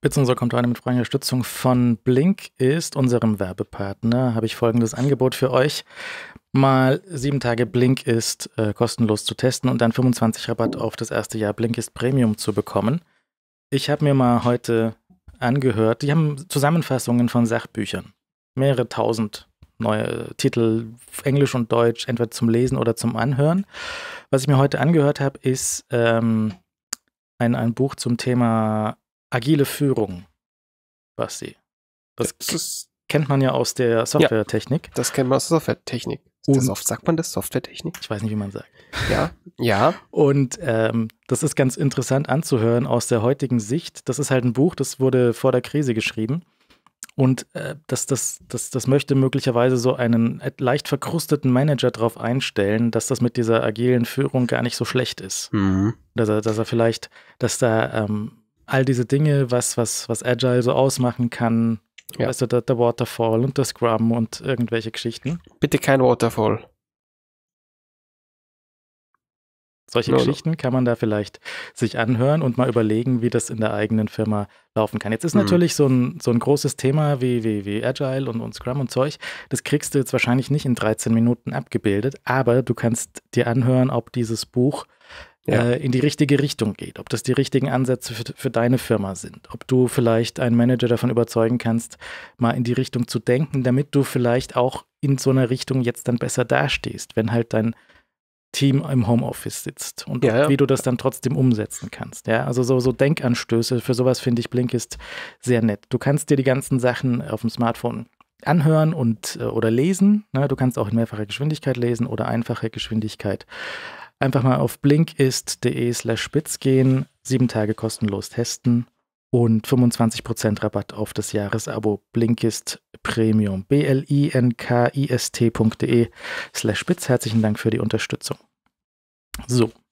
Beziehungsweise kommt eine mit freundlicher Stützung von Blink ist unserem Werbepartner. Habe ich folgendes Angebot für euch. Mal sieben Tage Blink ist äh, kostenlos zu testen und dann 25 Rabatt auf das erste Jahr Blink ist Premium zu bekommen. Ich habe mir mal heute angehört, die haben Zusammenfassungen von Sachbüchern. Mehrere tausend neue äh, Titel, Englisch und Deutsch, entweder zum Lesen oder zum Anhören. Was ich mir heute angehört habe, ist ähm, ein, ein Buch zum Thema agile Führung, Basti. Das, das ist, kennt man ja aus der Softwaretechnik. Ja, das kennt man aus der Softwaretechnik. oft sagt man das? Softwaretechnik? Ich weiß nicht, wie man sagt. Ja, ja. Und ähm, das ist ganz interessant anzuhören aus der heutigen Sicht. Das ist halt ein Buch, das wurde vor der Krise geschrieben. Und äh, das, das, das, das möchte möglicherweise so einen leicht verkrusteten Manager darauf einstellen, dass das mit dieser agilen Führung gar nicht so schlecht ist. Mhm. Dass, er, dass er vielleicht, dass da ähm, all diese Dinge, was, was, was Agile so ausmachen kann. Ja. Weißt der, der Waterfall und der Scrum und irgendwelche Geschichten. Bitte kein Waterfall. Solche no, Geschichten no. kann man da vielleicht sich anhören und mal überlegen, wie das in der eigenen Firma laufen kann. Jetzt ist mm. natürlich so ein, so ein großes Thema wie, wie, wie Agile und, und Scrum und Zeug. Das kriegst du jetzt wahrscheinlich nicht in 13 Minuten abgebildet, aber du kannst dir anhören, ob dieses Buch ja. äh, in die richtige Richtung geht, ob das die richtigen Ansätze für, für deine Firma sind, ob du vielleicht einen Manager davon überzeugen kannst, mal in die Richtung zu denken, damit du vielleicht auch in so einer Richtung jetzt dann besser dastehst, wenn halt dein Team im Homeoffice sitzt und ja, ja. wie du das dann trotzdem umsetzen kannst. Ja, also so, so Denkanstöße für sowas finde ich Blinkist sehr nett. Du kannst dir die ganzen Sachen auf dem Smartphone anhören und äh, oder lesen. Ne? Du kannst auch in mehrfacher Geschwindigkeit lesen oder einfacher Geschwindigkeit. Einfach mal auf blinkist.de slash spitz gehen, sieben Tage kostenlos testen und 25% Rabatt auf das Jahresabo Blinkist Premium. B-L-I-N-K-I-S-T.de slash spitz. Herzlichen Dank für die Unterstützung. So,